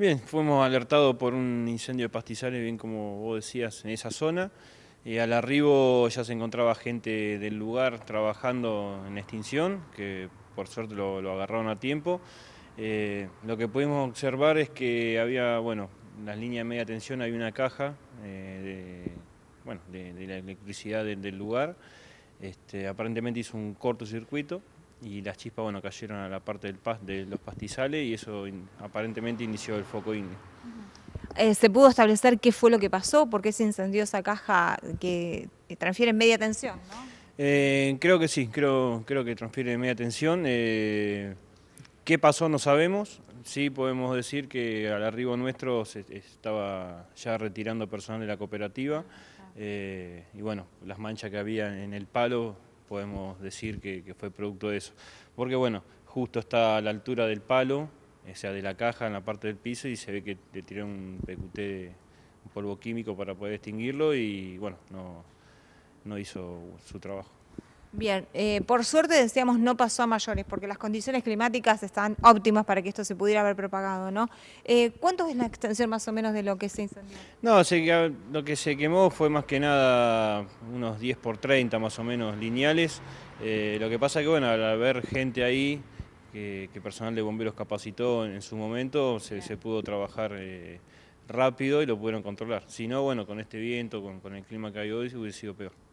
Bien, fuimos alertados por un incendio de pastizales, bien como vos decías, en esa zona. Eh, al arribo ya se encontraba gente del lugar trabajando en extinción, que por suerte lo, agarraron a tiempo. Eh, lo que pudimos observar es que había, bueno, en las líneas de media tensión había una caja eh, de, bueno, de, la electricidad del, lugar. Este, aparentemente hizo un cortocircuito, y las chispas bueno, cayeron a la parte del pas, de los pastizales y eso aparentemente inició el foco indio. Eh, ¿Se pudo establecer qué fue lo que pasó? ¿Por qué se incendió esa caja que transfiere media tensión? ¿no? Eh, creo que sí, creo, creo que transfiere media tensión. Eh, ¿Qué pasó? No sabemos. Sí podemos decir que al arribo nuestro se estaba ya retirando personal de la cooperativa y bueno, las manchas que había en el palo podemos decir que, fue producto de eso. Porque bueno, justo está a la altura del palo, o sea, de la caja en la parte del piso y se ve que le tiró un PQT, un polvo químico para poder extinguirlo y bueno, no, no hizo su trabajo. Bien, eh, por suerte decíamos no pasó a mayores, porque las condiciones climáticas están óptimas para que esto se pudiera haber propagado, ¿no? Eh, ¿Cuánto es la extensión más o menos de lo que se incendió? No, lo que se quemó fue más que nada unos 10 por 30 más o menos lineales. Eh, lo que pasa que, bueno, al haber gente ahí, que, personal de bomberos capacitó en, su momento, se, pudo trabajar rápido y lo pudieron controlar. Si no, bueno, con este viento, con, el clima que hay hoy, hubiera sido peor.